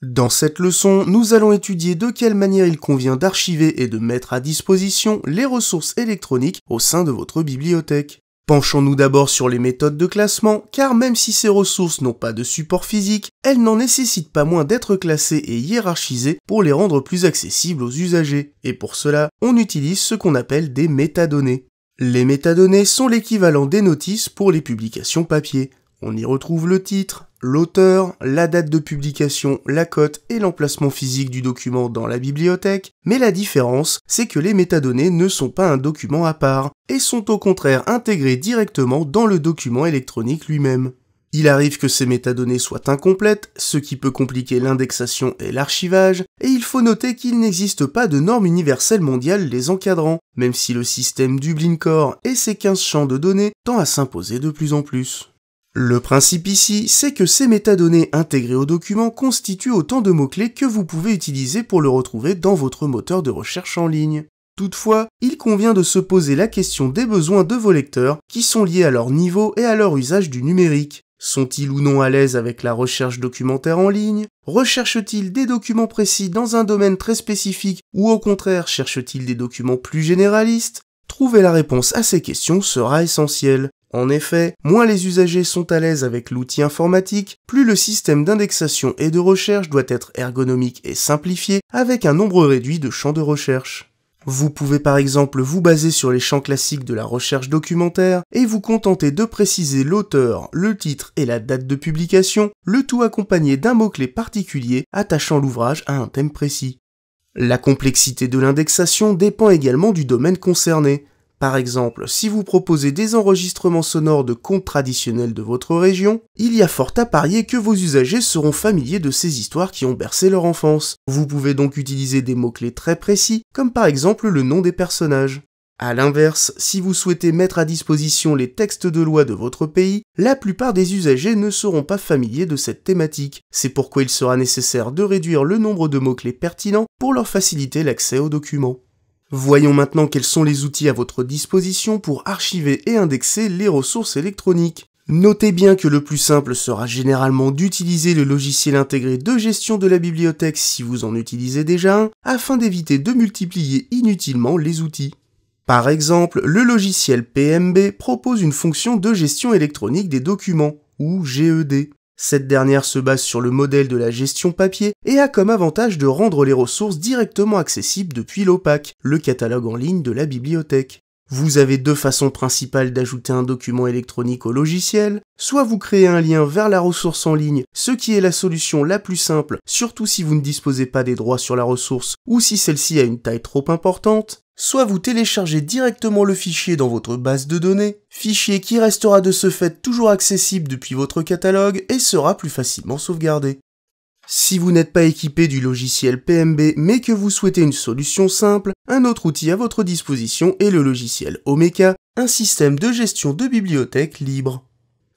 Dans cette leçon, nous allons étudier de quelle manière il convient d'archiver et de mettre à disposition les ressources électroniques au sein de votre bibliothèque. Penchons-nous d'abord sur les méthodes de classement, car même si ces ressources n'ont pas de support physique, elles n'en nécessitent pas moins d'être classées et hiérarchisées pour les rendre plus accessibles aux usagers. Et pour cela, on utilise ce qu'on appelle des métadonnées. Les métadonnées sont l'équivalent des notices pour les publications papier. On y retrouve le titre, l'auteur, la date de publication, la cote et l'emplacement physique du document dans la bibliothèque, mais la différence, c'est que les métadonnées ne sont pas un document à part, et sont au contraire intégrées directement dans le document électronique lui-même. Il arrive que ces métadonnées soient incomplètes, ce qui peut compliquer l'indexation et l'archivage, et il faut noter qu'il n'existe pas de normes universelles mondiales les encadrant, même si le système Dublin Core et ses 15 champs de données tend à s'imposer de plus en plus. Le principe ici, c'est que ces métadonnées intégrées au document constituent autant de mots-clés que vous pouvez utiliser pour le retrouver dans votre moteur de recherche en ligne. Toutefois, il convient de se poser la question des besoins de vos lecteurs qui sont liés à leur niveau et à leur usage du numérique. Sont-ils ou non à l'aise avec la recherche documentaire en ligne Recherchent-ils des documents précis dans un domaine très spécifique ou au contraire cherchent-ils des documents plus généralistes Trouver la réponse à ces questions sera essentiel. En effet, moins les usagers sont à l'aise avec l'outil informatique, plus le système d'indexation et de recherche doit être ergonomique et simplifié avec un nombre réduit de champs de recherche. Vous pouvez par exemple vous baser sur les champs classiques de la recherche documentaire et vous contenter de préciser l'auteur, le titre et la date de publication, le tout accompagné d'un mot-clé particulier attachant l'ouvrage à un thème précis. La complexité de l'indexation dépend également du domaine concerné. Par exemple, si vous proposez des enregistrements sonores de contes traditionnels de votre région, il y a fort à parier que vos usagers seront familiers de ces histoires qui ont bercé leur enfance. Vous pouvez donc utiliser des mots-clés très précis, comme par exemple le nom des personnages. A l'inverse, si vous souhaitez mettre à disposition les textes de loi de votre pays, la plupart des usagers ne seront pas familiers de cette thématique. C'est pourquoi il sera nécessaire de réduire le nombre de mots-clés pertinents pour leur faciliter l'accès aux documents. Voyons maintenant quels sont les outils à votre disposition pour archiver et indexer les ressources électroniques. Notez bien que le plus simple sera généralement d'utiliser le logiciel intégré de gestion de la bibliothèque si vous en utilisez déjà un, afin d'éviter de multiplier inutilement les outils. Par exemple, le logiciel PMB propose une fonction de gestion électronique des documents, ou GED. Cette dernière se base sur le modèle de la gestion papier et a comme avantage de rendre les ressources directement accessibles depuis l'OPAC, le catalogue en ligne de la bibliothèque. Vous avez deux façons principales d'ajouter un document électronique au logiciel. Soit vous créez un lien vers la ressource en ligne, ce qui est la solution la plus simple, surtout si vous ne disposez pas des droits sur la ressource ou si celle-ci a une taille trop importante soit vous téléchargez directement le fichier dans votre base de données, fichier qui restera de ce fait toujours accessible depuis votre catalogue et sera plus facilement sauvegardé. Si vous n'êtes pas équipé du logiciel PMB mais que vous souhaitez une solution simple, un autre outil à votre disposition est le logiciel Omeka, un système de gestion de bibliothèque libre.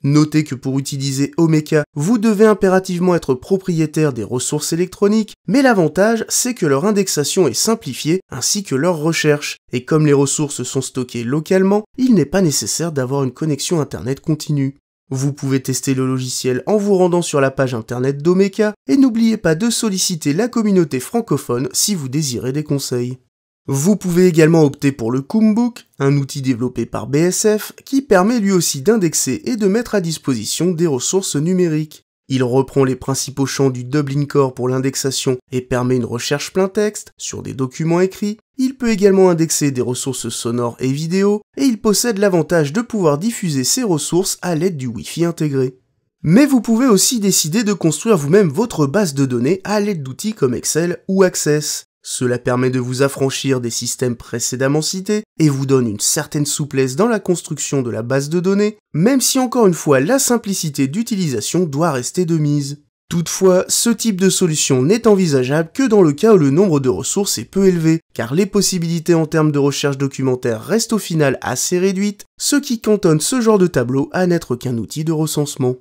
Notez que pour utiliser Omeka, vous devez impérativement être propriétaire des ressources électroniques, mais l'avantage, c'est que leur indexation est simplifiée ainsi que leur recherche, et comme les ressources sont stockées localement, il n'est pas nécessaire d'avoir une connexion Internet continue. Vous pouvez tester le logiciel en vous rendant sur la page internet d'Omeka et n'oubliez pas de solliciter la communauté francophone si vous désirez des conseils. Vous pouvez également opter pour le Coombook, un outil développé par BSF qui permet lui aussi d'indexer et de mettre à disposition des ressources numériques. Il reprend les principaux champs du Dublin Core pour l'indexation et permet une recherche plein texte sur des documents écrits. Il peut également indexer des ressources sonores et vidéos et il possède l'avantage de pouvoir diffuser ses ressources à l'aide du Wi-Fi intégré. Mais vous pouvez aussi décider de construire vous-même votre base de données à l'aide d'outils comme Excel ou Access. Cela permet de vous affranchir des systèmes précédemment cités et vous donne une certaine souplesse dans la construction de la base de données, même si encore une fois la simplicité d'utilisation doit rester de mise. Toutefois, ce type de solution n'est envisageable que dans le cas où le nombre de ressources est peu élevé, car les possibilités en termes de recherche documentaire restent au final assez réduites, ce qui cantonne ce genre de tableau à n'être qu'un outil de recensement.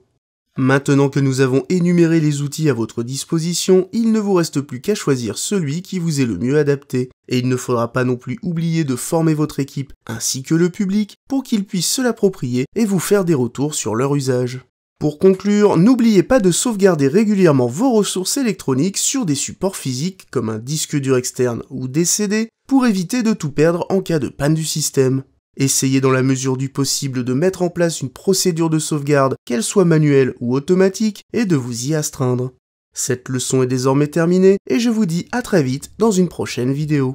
Maintenant que nous avons énuméré les outils à votre disposition, il ne vous reste plus qu'à choisir celui qui vous est le mieux adapté, et il ne faudra pas non plus oublier de former votre équipe ainsi que le public pour qu'ils puissent se l'approprier et vous faire des retours sur leur usage. Pour conclure, n'oubliez pas de sauvegarder régulièrement vos ressources électroniques sur des supports physiques comme un disque dur externe ou des CD pour éviter de tout perdre en cas de panne du système. Essayez dans la mesure du possible de mettre en place une procédure de sauvegarde, qu'elle soit manuelle ou automatique, et de vous y astreindre. Cette leçon est désormais terminée et je vous dis à très vite dans une prochaine vidéo.